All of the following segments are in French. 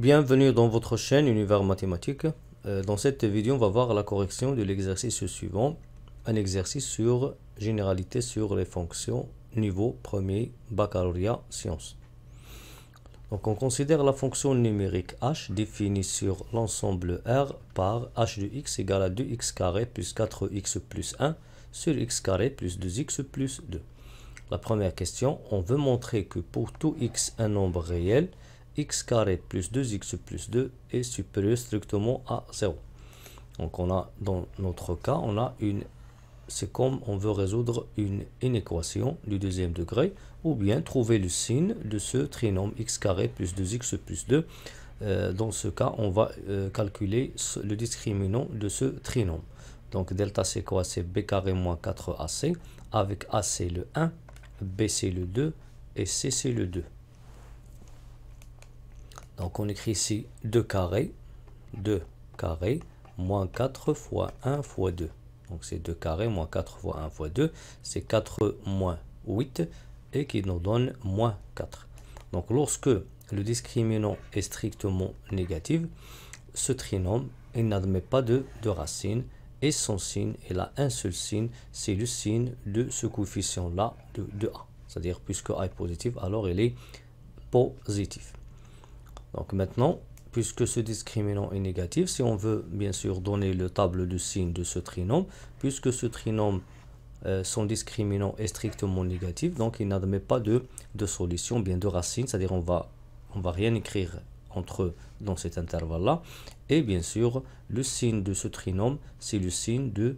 Bienvenue dans votre chaîne Univers Mathématiques. Euh, dans cette vidéo, on va voir la correction de l'exercice suivant. Un exercice sur généralité sur les fonctions niveau premier baccalauréat sciences. Donc on considère la fonction numérique h définie sur l'ensemble R par h de x égale à 2x carré plus 4x plus 1 sur x carré plus 2x plus 2. La première question, on veut montrer que pour tout x un nombre réel, x carré plus 2x plus 2 est supérieur strictement à 0. Donc on a, dans notre cas, on a une... C'est comme on veut résoudre une inéquation du deuxième degré, ou bien trouver le signe de ce trinôme x carré plus 2x plus 2. Euh, dans ce cas, on va euh, calculer le discriminant de ce trinôme. Donc delta c'est quoi C'est b carré moins 4ac, avec ac le 1, b c'est le 2, et c c'est le 2. Donc on écrit ici 2 carré, 2 carré moins 4 fois 1 fois 2. Donc c'est 2 carré moins 4 fois 1 fois 2, c'est 4 moins 8 et qui nous donne moins 4. Donc lorsque le discriminant est strictement négatif, ce trinôme n'admet pas de, de racine et son signe, il a un seul signe, c'est le signe de ce coefficient-là de, de A. C'est-à-dire puisque A est positif, alors il est positif. Donc maintenant, puisque ce discriminant est négatif, si on veut bien sûr donner le tableau de signe de ce trinôme, puisque ce trinôme, euh, son discriminant est strictement négatif, donc il n'admet pas de, solution, bien de racine, c'est-à-dire on va, on va rien écrire entre eux dans cet intervalle-là. Et bien sûr, le signe de ce trinôme, c'est le signe de,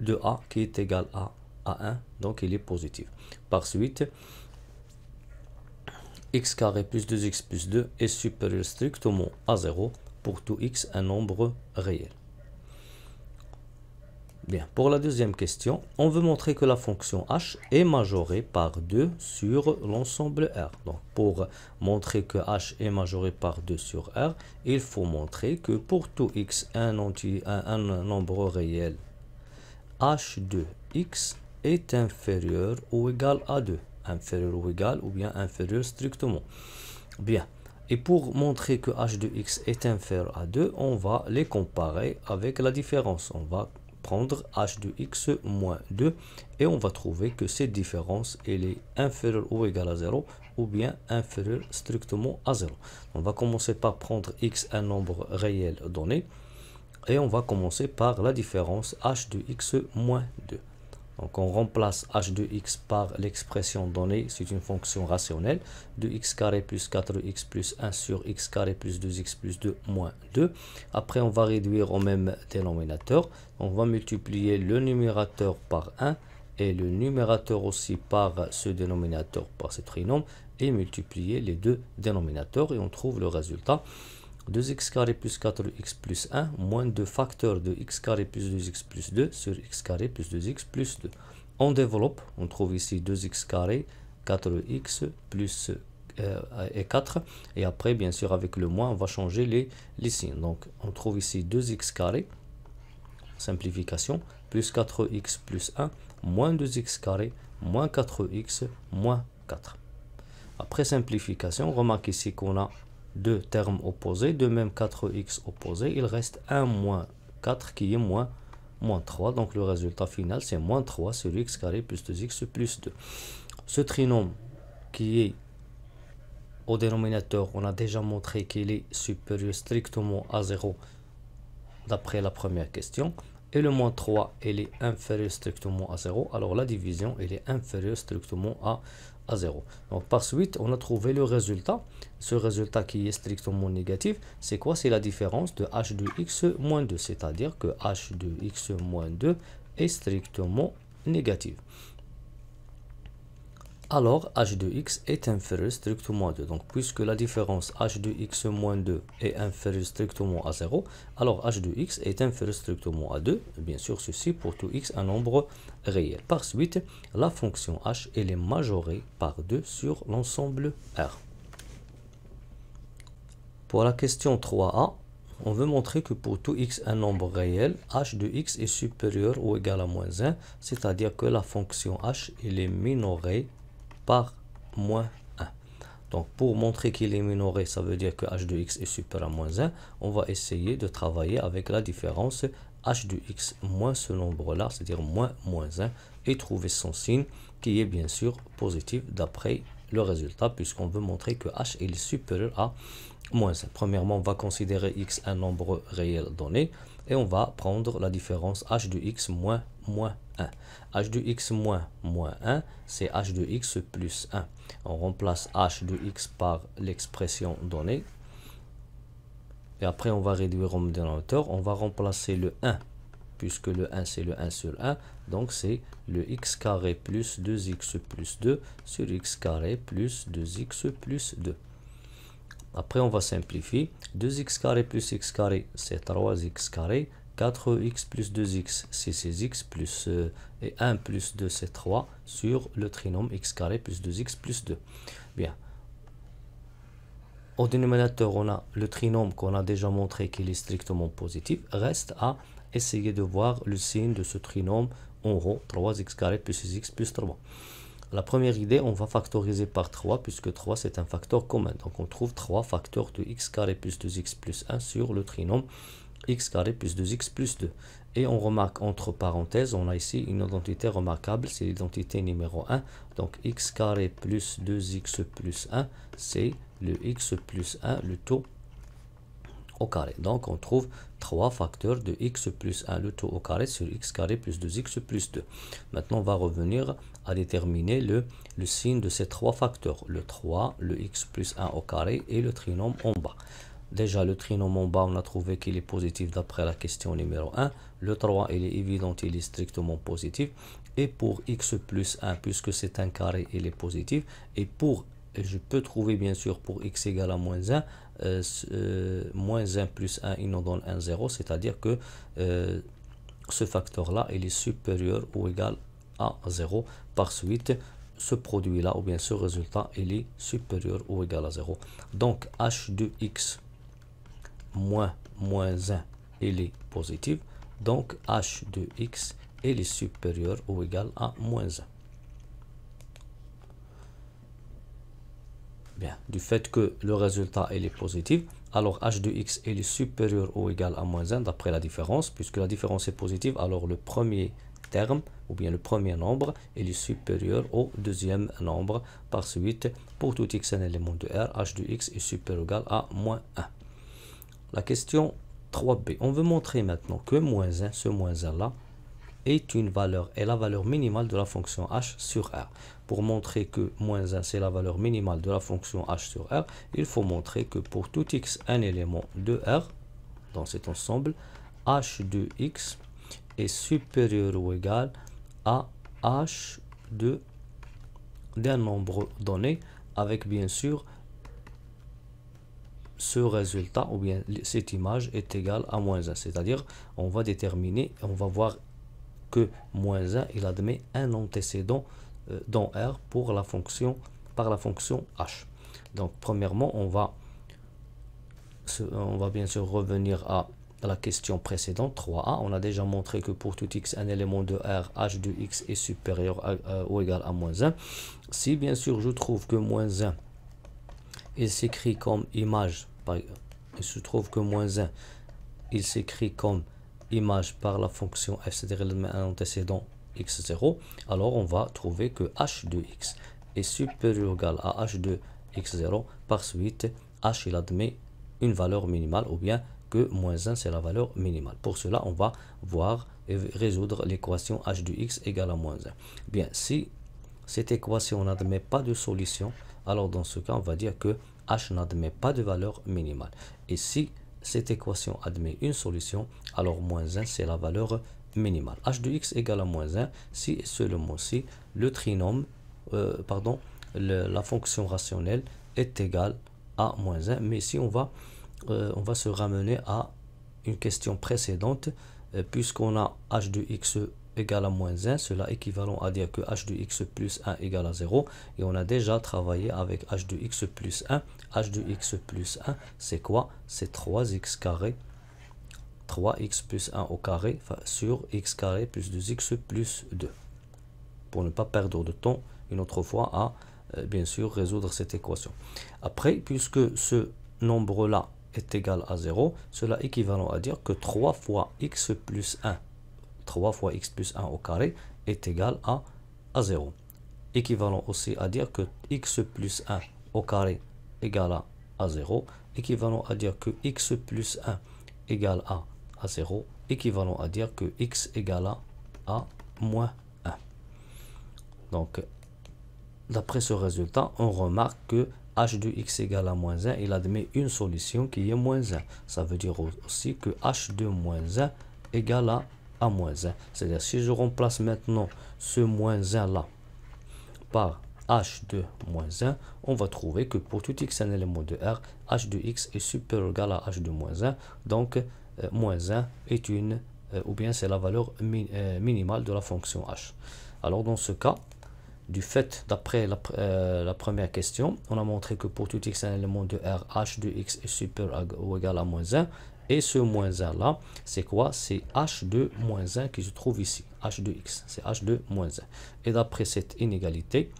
de A qui est égal à A1, donc il est positif. Par suite, x carré plus 2x plus 2 est supérieur strictement à 0 pour tout x un nombre réel. Bien, pour la deuxième question, on veut montrer que la fonction h est majorée par 2 sur l'ensemble R. Donc, pour montrer que h est majorée par 2 sur R, il faut montrer que pour tout x, un, un nombre réel h de x est inférieur ou égal à 2 inférieur ou égal ou bien inférieur strictement. Bien. Et pour montrer que h de x est inférieur à 2, on va les comparer avec la différence. On va prendre h de x moins 2 et on va trouver que cette différence elle est inférieure ou égale à 0 ou bien inférieure strictement à 0. On va commencer par prendre x un nombre réel donné et on va commencer par la différence h de x moins 2. Donc on remplace h de x par l'expression donnée, c'est une fonction rationnelle, 2x carré plus 4x plus 1 sur x carré plus 2x plus 2 moins 2. Après on va réduire au même dénominateur, on va multiplier le numérateur par 1 et le numérateur aussi par ce dénominateur, par ce trinôme, et multiplier les deux dénominateurs et on trouve le résultat. 2x carré plus 4x plus 1 moins 2 facteurs de x carré plus 2x plus 2 sur x carré plus 2x plus 2. On développe, on trouve ici 2x carré, 4x plus euh, et 4. Et après, bien sûr, avec le moins, on va changer les, signes. Donc, on trouve ici 2x carré, simplification, plus 4x plus 1, moins 2x carré, moins 4x, moins 4. Après simplification, remarque ici qu'on a deux termes opposés, de même 4x opposés, il reste 1 moins 4 qui est moins, 3, donc le résultat final c'est moins 3 sur x carré plus 2x plus 2. Ce trinôme qui est au dénominateur, on a déjà montré qu'il est supérieur strictement à 0 d'après la première question. Et le moins 3, il est inférieur strictement à 0. Alors la division, elle est inférieure strictement à donc par suite, on a trouvé le résultat. Ce résultat qui est strictement négatif, c'est quoi C'est la différence de h 2 x moins 2, c'est-à-dire que h 2 x moins 2 est strictement négatif alors h de x est inférieur strictement à 2. Donc puisque la différence h de x moins 2 est inférieure strictement à 0, alors h de x est inférieur strictement à 2. Bien sûr, ceci pour tout x un nombre réel. Par suite, la fonction h est majorée par 2 sur l'ensemble R. Pour la question 3a, on veut montrer que pour tout x un nombre réel, h de x est supérieur ou égal à moins 1, c'est-à-dire que la fonction h est minorée par moins 1. Donc pour montrer qu'il est minoré, ça veut dire que h de x est supérieur à moins 1, on va essayer de travailler avec la différence h de x moins ce nombre-là, c'est-à-dire moins moins 1, et trouver son signe qui est bien sûr positif d'après le résultat, puisqu'on veut montrer que h est supérieur à moins 1. Premièrement, on va considérer x un nombre réel donné, et on va prendre la différence h de x moins moins h de x moins moins 1, c'est h de x plus 1. On remplace h de x par l'expression donnée. Et après, on va réduire au dénominateur. On va remplacer le 1, puisque le 1, c'est le 1 sur 1. Donc, c'est le x carré plus 2x plus 2 sur x carré plus 2x plus 2. Après, on va simplifier. 2x carré plus x carré, c'est 3x carré 4x plus 2x, euh, c'est 6x plus et 1 plus 2, c'est 3 sur le trinôme x carré plus 2x plus 2. Bien. Au dénominateur, on a le trinôme qu'on a déjà montré qu'il est strictement positif. Reste à essayer de voir le signe de ce trinôme en haut, 3x carré plus 6x plus 3. La première idée, on va factoriser par 3 puisque 3 c'est un facteur commun. Donc on trouve 3 facteurs de x carré plus 2x plus 1 sur le trinôme x carré plus 2x plus 2. Et on remarque entre parenthèses, on a ici une identité remarquable, c'est l'identité numéro 1. Donc x carré plus 2x plus 1, c'est le x plus 1, le taux au carré. Donc on trouve 3 facteurs de x plus 1, le taux au carré sur x carré plus 2x plus 2. Maintenant on va revenir à déterminer le, le signe de ces trois facteurs, le 3, le x plus 1 au carré et le trinôme en bas. Déjà, le trinôme en bas, on a trouvé qu'il est positif d'après la question numéro 1. Le 3, il est évident, il est strictement positif. Et pour x plus 1, puisque c'est un carré, il est positif. Et pour, je peux trouver bien sûr pour x égale à moins 1, euh, euh, moins 1 plus 1, il nous donne un 0. C'est-à-dire que euh, ce facteur-là, il est supérieur ou égal à 0. Par suite, ce produit-là, ou bien ce résultat, il est supérieur ou égal à 0. Donc, h de x moins moins 1, il est positif. Donc h de x, il est supérieur ou égal à moins 1. Bien, du fait que le résultat il est positif, alors h de x il est supérieur ou égal à moins 1 d'après la différence, puisque la différence est positive, alors le premier terme ou bien le premier nombre il est supérieur au deuxième nombre par suite pour tout x un élément de R, h de x est supérieur ou égal à moins 1. La question 3b. On veut montrer maintenant que moins 1, ce moins 1 là, est une valeur, est la valeur minimale de la fonction h sur r. Pour montrer que moins 1 c'est la valeur minimale de la fonction h sur r, il faut montrer que pour tout x un élément de r, dans cet ensemble, h de x est supérieur ou égal à h de d'un nombre donné avec bien sûr ce résultat ou bien cette image est égale à moins 1. C'est-à-dire, on va déterminer, on va voir que moins 1, il admet un antécédent euh, dans R pour la fonction, par la fonction H. Donc, premièrement, on va, on va bien sûr revenir à la question précédente, 3a, on a déjà montré que pour tout x, un élément de R, h de x est supérieur ou égal à moins 1. Si bien sûr je trouve que moins 1, il s'écrit comme image il se trouve que moins 1, il s'écrit comme image par la fonction f, c'est-à-dire un antécédent x0, alors on va trouver que h de x est supérieur ou égal à h de x0. Par suite, h il admet une valeur minimale ou bien que moins 1 c'est la valeur minimale. Pour cela, on va voir et résoudre l'équation h de x égale à moins 1. Bien, si cette équation n'admet pas de solution, alors dans ce cas, on va dire que H n'admet pas de valeur minimale. Et si cette équation admet une solution, alors moins 1, c'est la valeur minimale. H de x égale à moins 1, si et seulement si le trinôme, euh, pardon, la fonction rationnelle est égale à moins 1. Mais si on va, euh, on va se ramener à une question précédente, euh, puisqu'on a h de x égale à moins 1, cela équivalent à dire que h de x plus 1 égale à 0, et on a déjà travaillé avec h de x plus 1, h de x plus 1, c'est quoi C'est 3x carré, 3x plus 1 au carré, sur x carré plus 2x plus 2. Pour ne pas perdre de temps, une autre fois, à euh, bien sûr résoudre cette équation. Après, puisque ce nombre-là est égal à 0, cela équivalent à dire que 3 fois x plus 1 3 fois x plus 1 au carré est égal à, à 0. Équivalent aussi à dire que x plus 1 au carré égale à, à 0. Équivalent à dire que x plus 1 égale à, à 0. Équivalent à dire que x égale à, à moins 1. Donc, d'après ce résultat, on remarque que h de x égale à moins 1, il admet une solution qui est moins 1. Ça veut dire aussi que h de moins 1 égale à moins 1. C'est-à-dire si je remplace maintenant ce moins 1 là par h de moins 1, on va trouver que pour tout x un élément de R, h de x est supérieur ou égal à h de moins 1. Donc euh, moins 1 est une, euh, ou bien c'est la valeur euh, minimale de la fonction h. Alors dans ce cas, du fait, d'après la, la, première question, on a montré que pour tout x, un élément de R, h de x est supérieur ou égal à moins 1. Et ce moins 1 là, c'est quoi C'est H2 moins 1 qui se trouve ici. H2x, c'est H2 moins 1. Et d'après cette inégalité,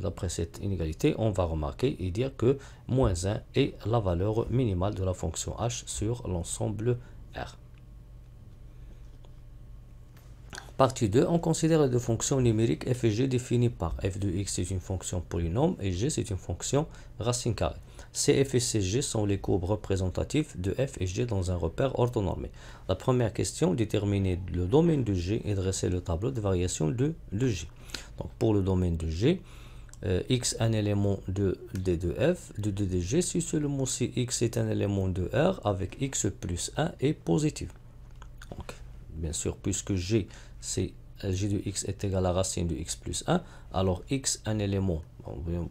d'après cette inégalité, on va remarquer et dire que moins 1 est la valeur minimale de la fonction h sur l'ensemble R. Partie 2, on considère les deux fonctions numériques f et g définies par f de x c'est une fonction polynôme et g c'est une fonction racine carrée. CF et CG sont les courbes représentatives de F et G dans un repère orthonormé. La première question, déterminer le domaine de G et dresser le tableau de variation de, G. Donc pour le domaine de G, euh, x un élément de D2F, de D2G, si seulement si x est un élément de R avec x plus 1 est positif. Donc, bien sûr, puisque G, g de x est égal à racine de x plus 1, alors x un élément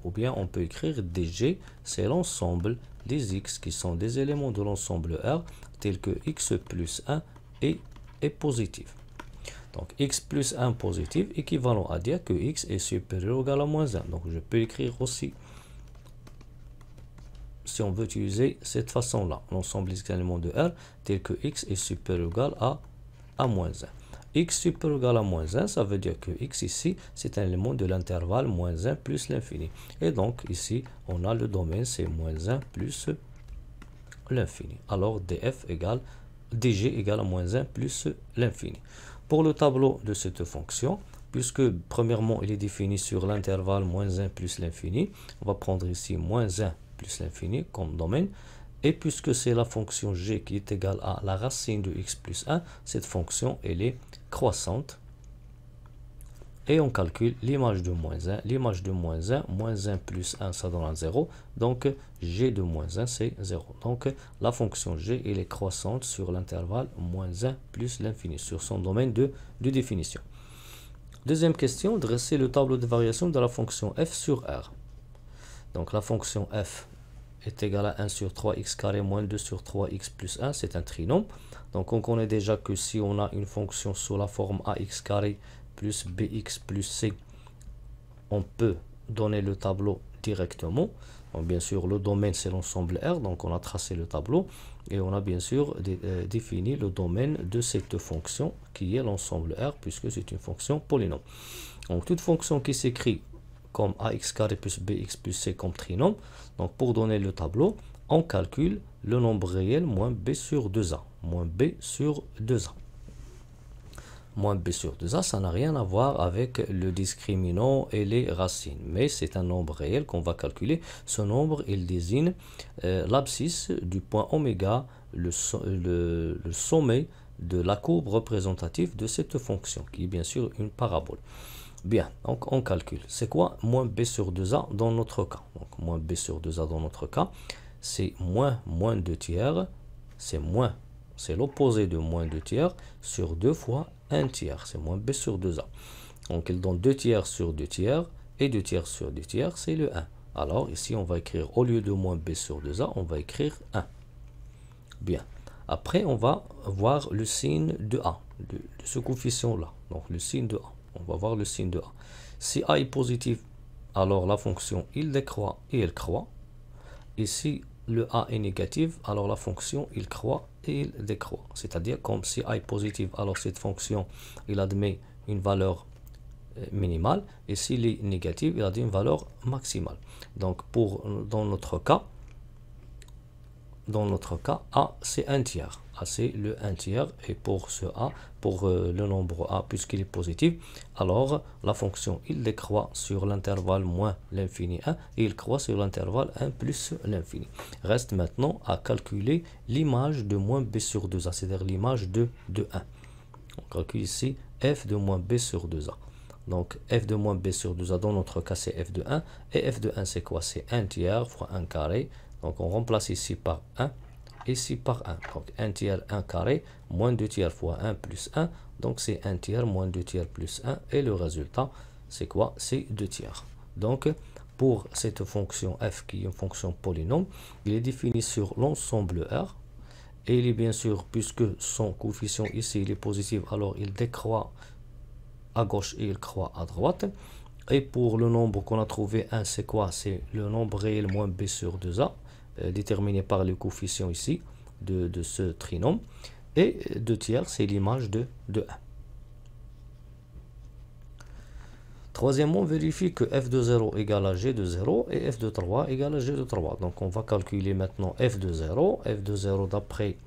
ou bien on peut écrire dg, c'est l'ensemble des x qui sont des éléments de l'ensemble R tels que x plus 1 est, positif. Donc x plus 1 positif équivalent à dire que x est supérieur ou égal à moins 1. Donc je peux écrire aussi si on veut utiliser cette façon-là, l'ensemble des éléments de R tel que x est supérieur ou égal à, à moins 1 x super égal à moins 1, ça veut dire que x ici, c'est un élément de l'intervalle moins 1 plus l'infini. Et donc ici, on a le domaine, c'est moins 1 plus l'infini. Alors df égale, dg égale à moins 1 plus l'infini. Pour le tableau de cette fonction, puisque premièrement, il est défini sur l'intervalle moins 1 plus l'infini, on va prendre ici moins 1 plus l'infini comme domaine. Et puisque c'est la fonction g qui est égale à la racine de x plus 1, cette fonction, elle est croissante et on calcule l'image de moins 1, l'image de moins 1, moins 1 plus 1, ça donne 0. Donc g de moins 1, c'est 0. Donc la fonction g, elle est croissante sur l'intervalle moins 1 plus l'infini, sur son domaine de, de, définition. Deuxième question, dresser le tableau de variation de la fonction f sur r. Donc la fonction f, est égal à 1 sur 3x carré moins 2 sur 3x plus 1, c'est un trinôme. Donc on connaît déjà que si on a une fonction sous la forme ax carré plus bx plus c, on peut donner le tableau directement. Donc bien sûr, le domaine c'est l'ensemble R, donc on a tracé le tableau et on a bien sûr euh, défini le domaine de cette fonction qui est l'ensemble R puisque c'est une fonction polynôme. Donc toute fonction qui s'écrit comme ax carré plus bx plus c comme trinôme. Donc pour donner le tableau, on calcule le nombre réel moins b sur 2a. Moins b sur 2a. Moins b sur 2a, ça n'a rien à voir avec le discriminant et les racines. Mais c'est un nombre réel qu'on va calculer. Ce nombre, il désigne euh, l'abscisse du point oméga, le sommet de la courbe représentative de cette fonction, qui est bien sûr une parabole. Bien, donc on calcule. C'est quoi moins b sur 2a dans notre cas Donc moins b sur 2a dans notre cas, c'est moins moins 2 tiers, c'est moins, c'est l'opposé de moins 2 tiers sur 2 fois 1 tiers, c'est moins b sur 2a. Donc il donne 2 tiers sur 2 tiers, et 2 tiers sur 2 tiers, c'est le 1. Alors ici, on va écrire, au lieu de moins b sur 2a, on va écrire 1. Bien. Après, on va voir le signe de a, de, de ce coefficient-là, donc le signe de a on va voir le signe de A. Si A est positif, alors la fonction il décroît et elle croît. Et si le A est négatif, alors la fonction il croît et il décroît. C'est-à-dire comme si A est positif, alors cette fonction il admet une valeur euh, minimale et s'il est négatif, il admet une valeur maximale. Donc pour euh, dans notre cas, dans notre cas, A c'est un tiers c'est le 1 tiers. Et pour ce A, pour euh, le nombre A, puisqu'il est positif, alors la fonction, il décroît sur l'intervalle moins l'infini 1 et il croît sur l'intervalle 1 plus l'infini. Reste maintenant à calculer l'image de moins B sur 2A, c'est-à-dire l'image de, 2 1. On calcule ici f de moins b sur 2a. Donc f de moins b sur 2a dans notre cas c'est f de 1. Et f de 1 c'est quoi C'est 1 tiers fois 1 carré. Donc on remplace ici par 1 ici par 1. Donc 1 tiers 1 carré moins 2 tiers fois 1 plus 1. Donc c'est 1 tiers moins 2 tiers plus 1. Et le résultat, c'est quoi C'est 2 tiers. Donc pour cette fonction f qui est une fonction polynôme, il est défini sur l'ensemble R. Et il est bien sûr, puisque son coefficient ici il est positif, alors il décroît à gauche et il croît à droite. Et pour le nombre qu'on a trouvé 1, c'est quoi C'est le nombre réel moins b sur 2a. Euh, déterminé par le coefficient ici de, ce trinôme. Et 2 tiers, c'est l'image de, 1. Troisièmement, on vérifie que f de 0 égale à g de 0 et f de 3 égale à g de 3. Donc on va calculer maintenant f de 0. f de 0 d'après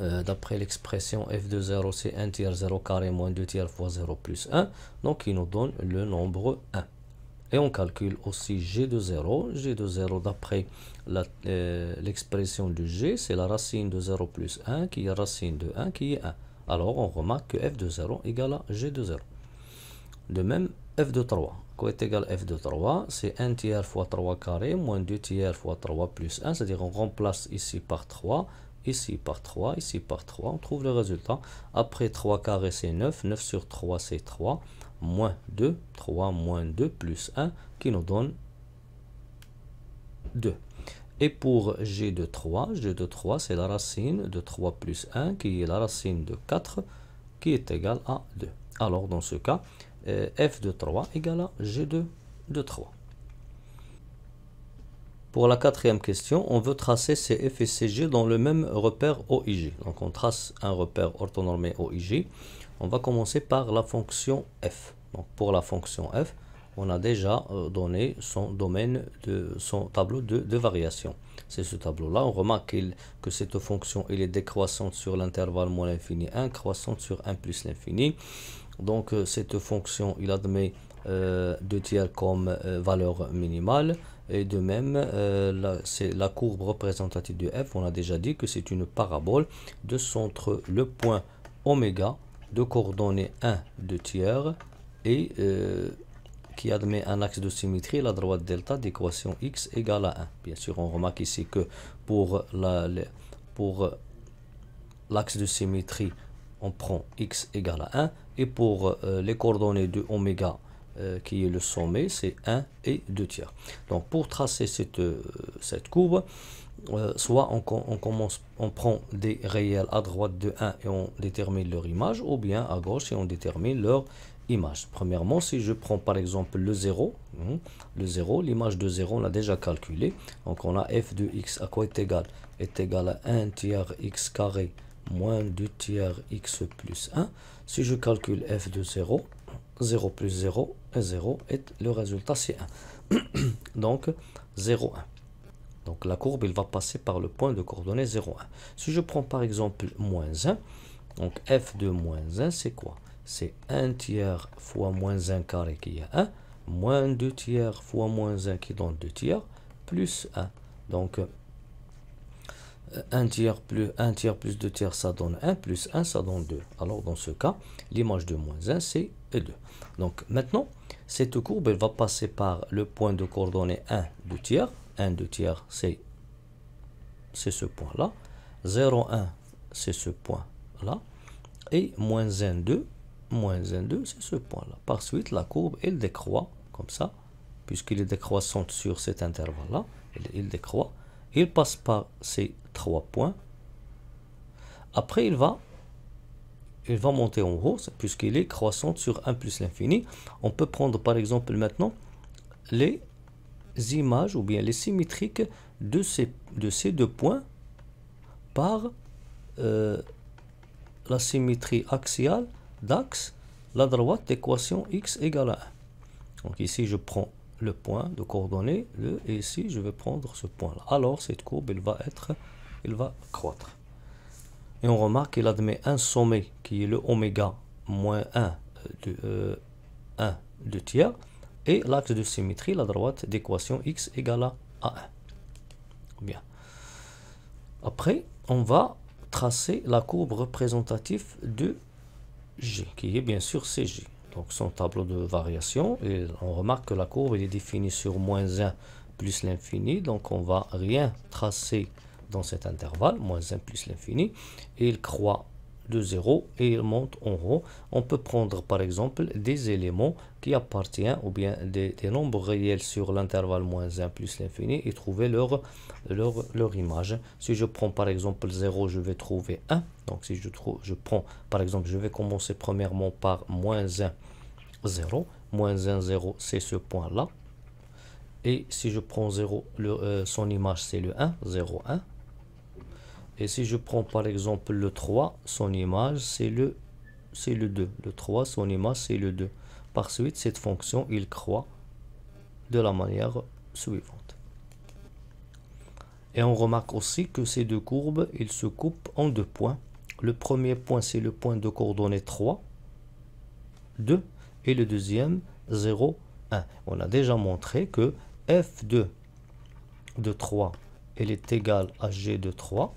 euh, d'après l'expression f de 0, c'est 1 tiers 0 carré moins 2 tiers fois 0 plus 1. Donc il nous donne le nombre 1. Et on calcule aussi g euh, de 0. g de 0 d'après l'expression du g, c'est la racine de 0 plus 1 qui est racine de 1 qui est 1. Alors on remarque que f de 0 égale à g de 0. De même, f de 3. Quoi est égal à f de 3 C'est 1 tiers fois 3 carré moins 2 tiers fois 3 plus 1. C'est-à-dire qu'on remplace ici par 3 ici par 3, ici par 3, on trouve le résultat. Après 3 carré, c'est 9, 9 sur 3, c'est 3, moins 2, 3 moins 2 plus 1, qui nous donne 2. Et pour g de 3, g de 3, c'est la racine de 3 plus 1, qui est la racine de 4, qui est égale à 2. Alors, dans ce cas, euh, f de 3 égale à g de 3. Pour la quatrième question, on veut tracer ces f et CG dans le même repère OIG. Donc on trace un repère orthonormé OIG. On va commencer par la fonction f. Donc pour la fonction f, on a déjà euh, donné son domaine, de, son tableau de, variation. C'est ce tableau-là. On remarque que cette fonction est décroissante sur l'intervalle moins l'infini 1, croissante sur 1 plus l'infini. Donc euh, cette fonction, il admet euh, de tiers comme euh, valeur minimale. Et de même, euh, la, c'est la courbe représentative de f, on a déjà dit que c'est une parabole de centre le point oméga de coordonnées 1, 2 tiers et qui admet un axe de symétrie, la droite delta d'équation x égale à 1. Bien sûr, on remarque ici que pour la, pour l'axe de symétrie, on prend x égale à 1 et pour les coordonnées de oméga euh, qui est le sommet, c'est 1 et 2 tiers. Donc pour tracer cette, euh, cette courbe, euh, soit on, commence, on prend des réels à droite de 1 et on détermine leur image, ou bien à gauche et on détermine leur image. Premièrement, si je prends par exemple le 0, hein, le 0, l'image de 0, on l'a déjà calculé Donc on a f de x à quoi est égal Est égal à 1 tiers x carré moins 2 tiers x plus 1. Si je calcule f de 0, 0 plus 0, 0 et le résultat c'est 1 Donc 0, 1. Donc la courbe, il va passer par le point de coordonnées 0, 1. Si je prends par exemple moins 1, donc f de moins 1, c'est quoi C'est 1 tiers fois moins 1 carré qui est 1, moins 2 tiers fois moins 1 qui donne 2 tiers, plus 1. Donc 1 tiers plus 1 tiers plus 2 tiers, ça donne 1, plus 1, ça donne 2. Alors dans ce cas, l'image de moins 1, c'est 2. Donc maintenant, cette courbe elle va passer par le point de coordonnée 1 du tiers. 1 du tiers, c'est ce point-là. 0, 1, c'est ce point-là. Et moins 1, 2, moins 1, 2, c'est ce point-là. Par suite, la courbe, elle décroît comme ça, puisqu'il est décroissante sur cet intervalle-là. Il, il décroît. Il passe par ces trois points. Après, il va il va monter en hausse puisqu'il est croissante sur 1 plus l'infini. On peut prendre par exemple maintenant les images ou bien les symétriques de ces, de ces deux points par euh, la symétrie axiale d'axe, la droite d'équation x égale à 1. Donc ici, je prends le point de coordonnées, le, et ici, je vais prendre ce point-là. Alors, cette courbe, elle va être, elle va croître. Et on remarque qu'il admet un sommet qui est le oméga moins 1 euh, de, 1 euh, tiers et l'axe de symétrie, la droite d'équation x égale à 1. Bien. Après, on va tracer la courbe représentative de G, qui est bien sûr CG. Donc son tableau de variation, et on remarque que la courbe est définie sur moins 1 plus l'infini, donc on va rien tracer dans cet intervalle, moins 1 plus l'infini, et il croît de 0 et il monte en haut. On peut prendre par exemple des éléments qui appartiennent ou bien des, nombres réels sur l'intervalle moins 1 plus l'infini et trouver leur, leur, leur, image. Si je prends par exemple 0, je vais trouver 1. Donc si je, trouve, je prends par exemple, je vais commencer premièrement par moins 1, 0. Moins 1, 0, c'est ce point-là. Et si je prends 0, le, euh, son image c'est le 1, 0, 1. Et si je prends par exemple le 3, son image, c'est le, le 2. Le 3, son image, c'est le 2. Par suite, cette fonction, il croît de la manière suivante. Et on remarque aussi que ces deux courbes, ils se coupent en deux points. Le premier point, c'est le point de coordonnées 3, 2, et le deuxième, 0, 1. On a déjà montré que f2 de 3, elle est égale à g de 3,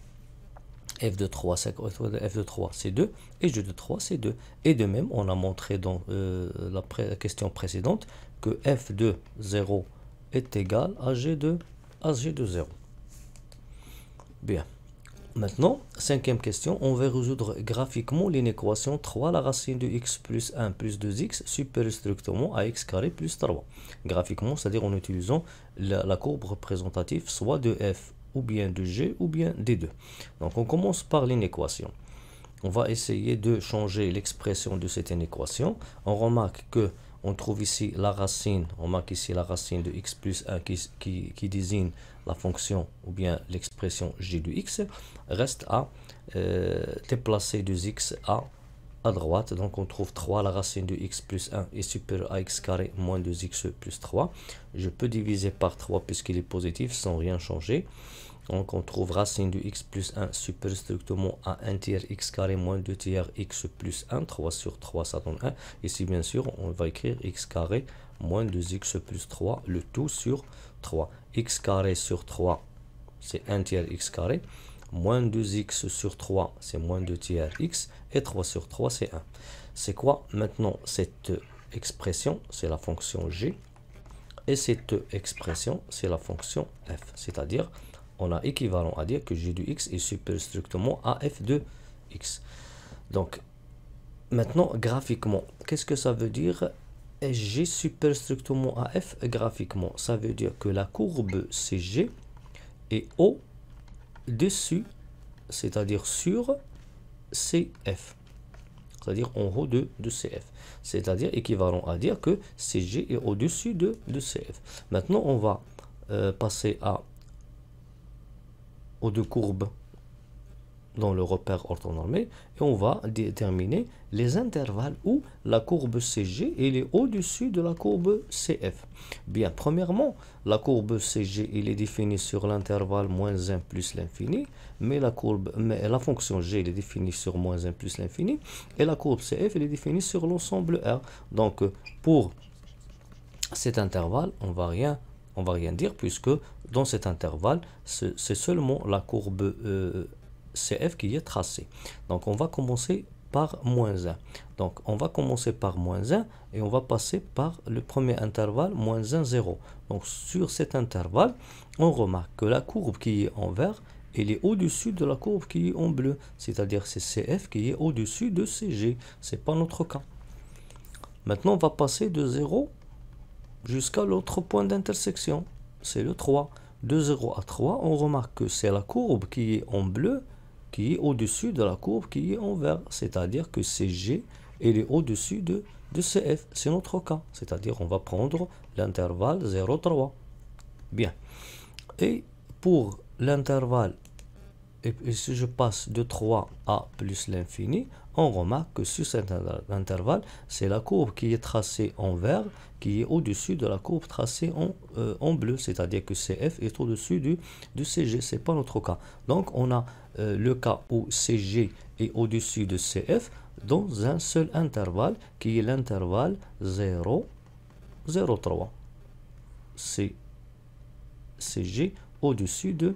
f de 3, f 3 c'est 2, et g de 3 c'est 2. Et de même, on a montré dans euh, la, question précédente que f de 0 est égal à g de, g de 0. Bien. Maintenant, cinquième question, on va résoudre graphiquement l'inéquation 3, la racine de x plus 1 plus 2x supérieure strictement à x carré plus 3. Graphiquement, c'est-à-dire en utilisant la, courbe représentative soit de f ou bien de G, ou bien des deux. Donc on commence par l'inéquation. On va essayer de changer l'expression de cette inéquation. On remarque que on trouve ici la racine, on marque ici la racine de x plus 1 qui, qui, désigne la fonction ou bien l'expression g du x, reste à euh, déplacer 2x à droite. Donc on trouve 3, la racine de x plus 1 est supérieure à x carré moins 2x plus 3. Je peux diviser par 3 puisqu'il est positif sans rien changer. Donc on trouve racine de x plus 1 supérieure strictement à 1 tiers x carré moins 2 tiers x plus 1. 3 sur 3 ça donne 1. Ici bien sûr on va écrire x carré moins 2x plus 3. Le tout sur 3. x carré sur 3 c'est 1 tiers x carré moins 2x sur 3, c'est moins 2 tiers x, et 3 sur 3, c'est 1. C'est quoi maintenant cette expression C'est la fonction g, et cette expression, c'est la fonction f. C'est-à-dire, on a équivalent à dire que g du x est superstructement strictement à f de x. Donc, maintenant, graphiquement, qu'est-ce que ça veut dire G super strictement à F graphiquement. Ça veut dire que la courbe CG est O dessus, c'est-à-dire sur CF, c'est-à-dire en haut de, de CF, c'est-à-dire équivalent à dire que CG est au-dessus de, de, CF. Maintenant, on va euh, passer à aux deux courbes dans le repère orthonormé et on va déterminer les intervalles où la courbe CG est au-dessus de la courbe CF. Bien, premièrement, la courbe CG est définie sur l'intervalle moins 1 plus l'infini, mais la courbe, mais la fonction G est définie sur moins 1 plus l'infini et la courbe CF est définie sur l'ensemble R. Donc, pour cet intervalle, on va rien on va rien dire puisque dans cet intervalle, c'est seulement la courbe euh, CF qui est tracé. Donc on va commencer par moins 1. Donc on va commencer par moins 1 et on va passer par le premier intervalle, moins 1, 0. Donc sur cet intervalle, on remarque que la courbe qui est en vert, elle est au-dessus de la courbe qui est en bleu. C'est-à-dire c'est CF qui est au-dessus de CG. c'est pas notre cas. Maintenant on va passer de 0 jusqu'à l'autre point d'intersection. C'est le 3. De 0 à 3, on remarque que c'est la courbe qui est en bleu qui est au-dessus de la courbe qui est en vert. C'est-à-dire que CG, est au-dessus de, CF. C'est notre cas. C'est-à-dire on va prendre l'intervalle 0,3. Bien. Et pour l'intervalle, et si je passe de 3 à plus l'infini, on remarque que sur cet intervalle, c'est la courbe qui est tracée en vert qui est au-dessus de la courbe tracée en, euh, bleu, c'est-à-dire que CF est au-dessus du, du CG, c'est pas notre cas. Donc on a euh, le cas où CG est au-dessus de CF dans un seul intervalle qui est l'intervalle 0, 0, 3. CG au-dessus de,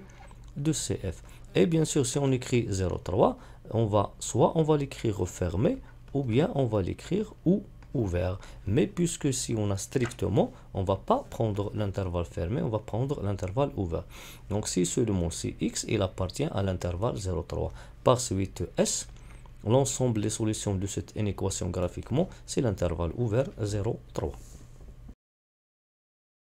de CF. Et bien sûr, si on écrit 0, 3, on va soit on va l'écrire fermé ou bien on va l'écrire ou ouvert. Mais puisque si on a strictement, on va pas prendre l'intervalle fermé, on va prendre l'intervalle ouvert. Donc si ce mot c'est x, il appartient à l'intervalle 0,3. Par suite s, l'ensemble des solutions de cette inéquation graphiquement, c'est l'intervalle ouvert 0,3.